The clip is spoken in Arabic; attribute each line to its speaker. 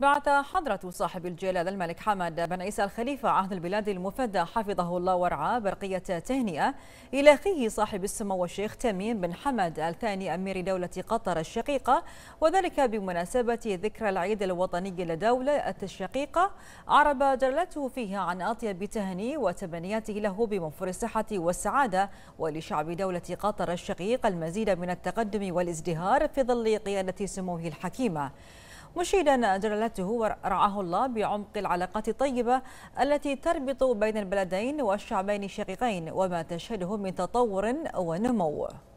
Speaker 1: بعث حضرة صاحب الجلالة الملك حمد بن عيسى الخليفة عهد البلاد المفدى حفظه الله ورعاه برقية تهنئة إلى أخيه صاحب السمو الشيخ تميم بن حمد الثاني أمير دولة قطر الشقيقة وذلك بمناسبة ذكرى العيد الوطني لدولة الشقيقة عرب جلالته فيها عن أطيب تهني وتمنياته له بموفر الصحة والسعادة ولشعب دولة قطر الشقيق المزيد من التقدم والازدهار في ظل قيادة سموه الحكيمة مشيدا جلالته ورعاه الله بعمق العلاقات الطيبة التي تربط بين البلدين والشعبين الشقيقين وما تشهده من تطور ونمو